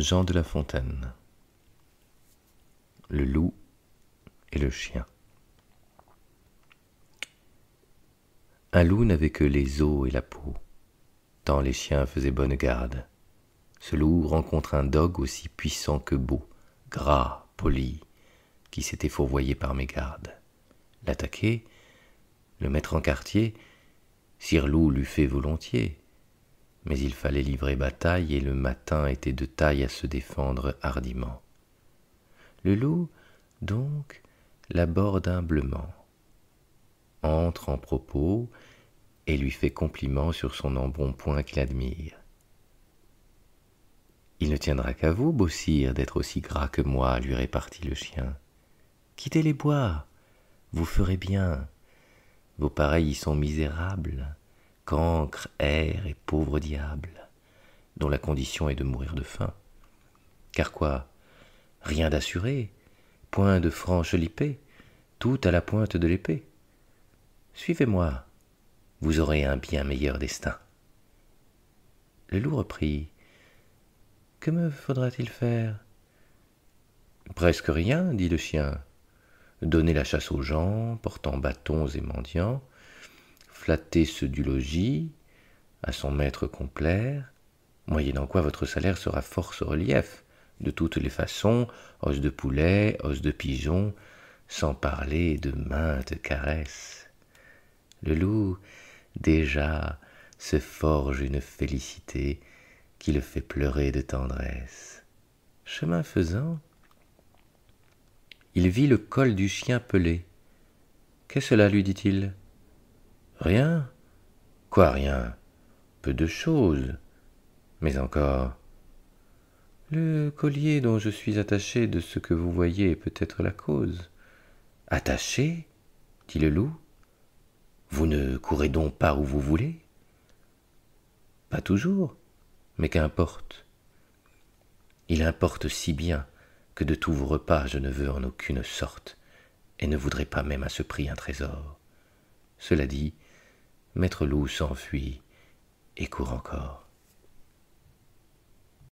Jean de La Fontaine Le loup et le chien Un loup n'avait que les os et la peau, tant les chiens faisaient bonne garde. Ce loup rencontre un dogue aussi puissant que beau, gras, poli, qui s'était fourvoyé par mégarde. L'attaquer, le mettre en quartier, Sir loup l'eût fait volontiers, mais il fallait livrer bataille et le matin était de taille à se défendre hardiment. Le loup, donc, l'aborde humblement, entre en propos et lui fait compliment sur son embonpoint qu'il admire. Il ne tiendra qu'à vous, beau sire, d'être aussi gras que moi, lui répartit le chien. Quittez les bois, vous ferez bien. Vos pareils y sont misérables. Cancre, air et pauvre diable, dont la condition est de mourir de faim. Car quoi Rien d'assuré, point de franche lipée, tout à la pointe de l'épée. Suivez-moi, vous aurez un bien meilleur destin. Le loup reprit. Que me faudra-t-il faire Presque rien, dit le chien. Donner la chasse aux gens, portant bâtons et mendiants, flatter ceux du logis, à son maître complaire, moyennant quoi votre salaire sera au relief, de toutes les façons, os de poulet, os de pigeon, sans parler de maintes caresses. Le loup, déjà, se forge une félicité qui le fait pleurer de tendresse. Chemin faisant, il vit le col du chien pelé. Qu'est cela lui dit-il Rien Quoi rien Peu de choses. Mais encore. Le collier dont je suis attaché de ce que vous voyez est peut-être la cause. Attaché dit le loup. Vous ne courez donc pas où vous voulez Pas toujours, mais qu'importe. Il importe si bien que de tous vos repas je ne veux en aucune sorte, et ne voudrais pas même à ce prix un trésor. Cela dit, Maître loup s'enfuit et court encore.